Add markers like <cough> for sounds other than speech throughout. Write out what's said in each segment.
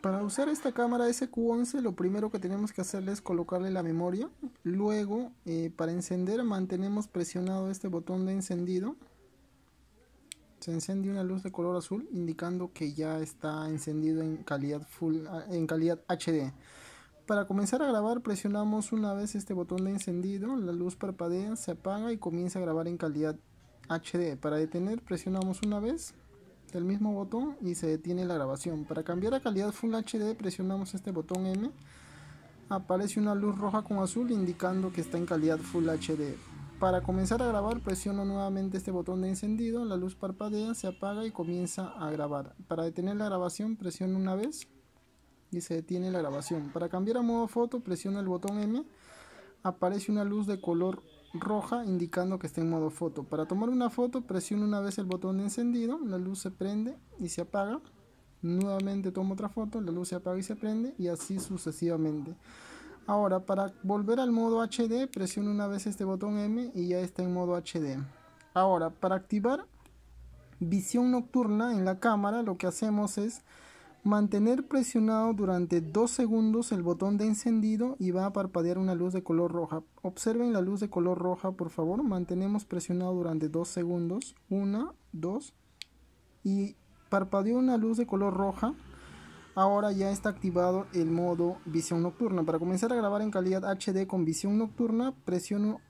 Para usar esta cámara SQ11 lo primero que tenemos que hacer es colocarle la memoria. Luego eh, para encender mantenemos presionado este botón de encendido. Se enciende una luz de color azul indicando que ya está encendido en calidad, full, ah, en calidad HD. Para comenzar a grabar presionamos una vez este botón de encendido, la luz parpadea, se apaga y comienza a grabar en calidad HD. Para detener presionamos una vez del mismo botón y se detiene la grabación. Para cambiar a calidad Full HD presionamos este botón M. Aparece una luz roja con azul indicando que está en calidad Full HD. Para comenzar a grabar presiono nuevamente este botón de encendido, la luz parpadea, se apaga y comienza a grabar. Para detener la grabación presiono una vez y se detiene la grabación. Para cambiar a modo foto presiono el botón M. Aparece una luz de color roja indicando que está en modo foto. Para tomar una foto presione una vez el botón de encendido, la luz se prende y se apaga. Nuevamente tomo otra foto, la luz se apaga y se prende y así sucesivamente. Ahora para volver al modo HD presiono una vez este botón M y ya está en modo HD. Ahora para activar visión nocturna en la cámara lo que hacemos es Mantener presionado durante 2 segundos el botón de encendido y va a parpadear una luz de color roja. Observen la luz de color roja, por favor. Mantenemos presionado durante 2 segundos. 1, 2. Y parpadeó una luz de color roja. Ahora ya está activado el modo visión nocturna. Para comenzar a grabar en calidad HD con visión nocturna, presiono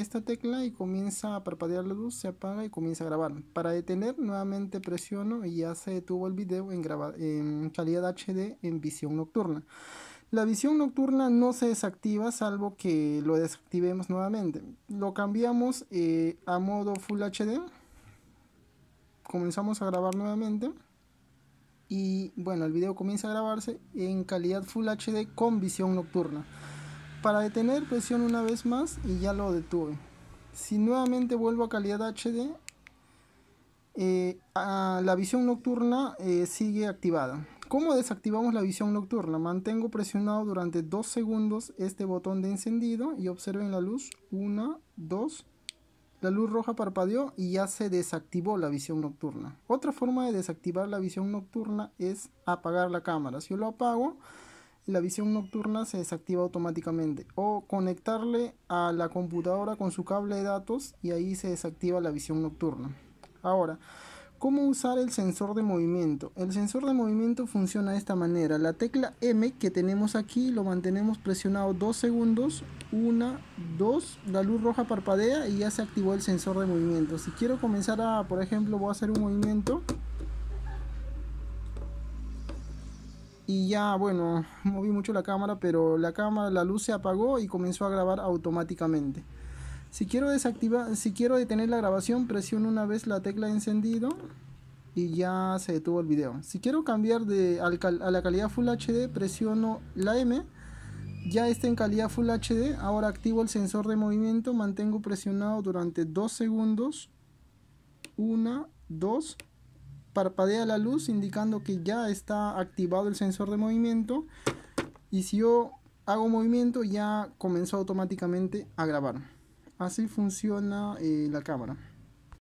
esta tecla y comienza a parpadear la luz, se apaga y comienza a grabar. Para detener nuevamente presiono y ya se detuvo el video en, en calidad HD en visión nocturna. La visión nocturna no se desactiva salvo que lo desactivemos nuevamente. Lo cambiamos eh, a modo Full HD. Comenzamos a grabar nuevamente. Y bueno, el video comienza a grabarse en calidad Full HD con visión nocturna. Para detener presiono una vez más y ya lo detuve. Si nuevamente vuelvo a calidad HD, eh, la visión nocturna eh, sigue activada. ¿Cómo desactivamos la visión nocturna? Mantengo presionado durante 2 segundos este botón de encendido y observen la luz. 1, 2, la luz roja parpadeó y ya se desactivó la visión nocturna. Otra forma de desactivar la visión nocturna es apagar la cámara. Si yo lo apago, la visión nocturna se desactiva automáticamente. O conectarle a la computadora con su cable de datos y ahí se desactiva la visión nocturna. Ahora, ¿cómo usar el sensor de movimiento? El sensor de movimiento funciona de esta manera. La tecla M que tenemos aquí lo mantenemos presionado 2 segundos. una dos la luz roja parpadea y ya se activó el sensor de movimiento. Si quiero comenzar a, por ejemplo, voy a hacer un movimiento. y ya bueno <laughs> moví mucho la cámara pero la cámara la luz se apagó y comenzó a grabar automáticamente si quiero desactivar si quiero detener la grabación presiono una vez la tecla encendido y ya se detuvo el video si quiero cambiar de a la calidad full hd presiono la m ya está en calidad full hd ahora activo el sensor de movimiento mantengo presionado durante 2 segundos 1 2 parpadea la luz indicando que ya está activado el sensor de movimiento y si yo hago movimiento ya comenzó automáticamente a grabar así funciona eh, la cámara